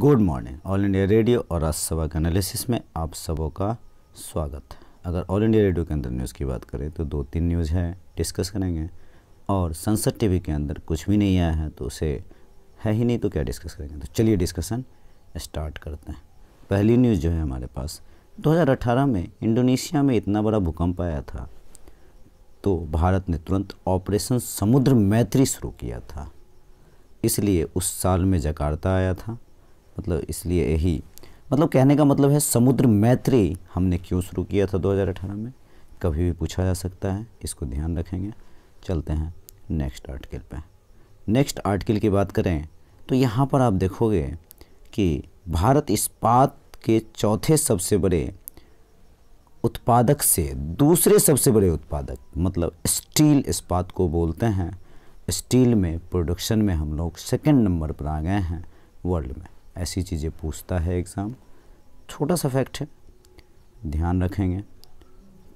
good morning all India radio और राज्यसभा के analysis में आप सबों का स्वागत है अगर ऑल इंडिया रेडियो के अंदर न्यूज़ की बात करें तो दो तीन न्यूज़ है डिस्कस करेंगे और संसद टीवी के अंदर कुछ भी नहीं आया है तो उसे है ही नहीं तो क्या डिस्कस करेंगे तो चलिए डिस्कसन स्टार्ट करते हैं पहली न्यूज़ जो है हमारे पास 2018 में इंडोनेशिया में इतना बड़ा भूकंप आया था तो भारत ने तुरंत ऑपरेशन समुद्र मैत्री शुरू किया था इसलिए उस साल में जकार्ता आया था मतलब इसलिए यही मतलब कहने का मतलब है समुद्र मैत्री हमने क्यों शुरू किया था 2018 में कभी भी पूछा जा सकता है इसको ध्यान रखेंगे चलते हैं नेक्स्ट आर्टिकल पे नेक्स्ट आर्टिकल की बात करें तो यहाँ पर आप देखोगे कि भारत इस्पात के चौथे सबसे बड़े उत्पादक से दूसरे सबसे बड़े उत्पादक मतलब स्टील इस्पात को बोलते हैं स्टील में प्रोडक्शन में हम लोग सेकेंड नंबर पर आ गए हैं वर्ल्ड में ऐसी चीज़ें पूछता है एग्ज़ाम छोटा सा फैक्ट है ध्यान रखेंगे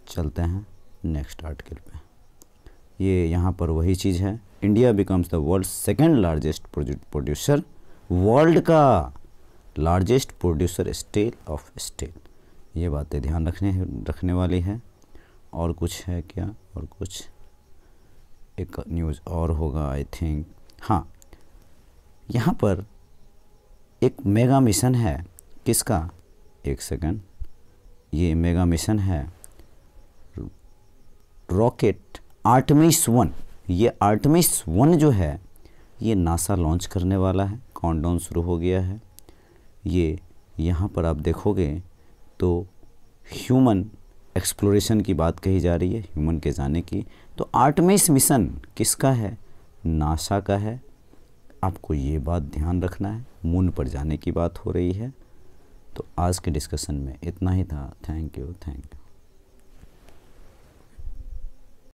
चलते हैं नेक्स्ट आर्टिकल पे ये यहाँ पर वही चीज़ है India becomes the world second largest producer world का largest producer steel of steel ये बातें ध्यान रखने रखने वाली है और कुछ है क्या और कुछ एक न्यूज़ और होगा आई थिंक हाँ यहाँ पर एक मेगा मिशन है किसका एक सेकंड ये मेगा मिशन है रॉकेट आर्टमिस वन ये आर्टमिस वन जो है ये नासा लॉन्च करने वाला है काउंटडाउन शुरू हो गया है ये यहाँ पर आप देखोगे तो ह्यूमन एक्सप्लोरेशन की बात कही जा रही है ह्यूमन के जाने की तो आर्टमिस मिशन किसका है नासा का है आपको ये बात ध्यान रखना है मून पर जाने की बात हो रही है तो आज के डिस्कशन में इतना ही था थैंक यू थैंक यू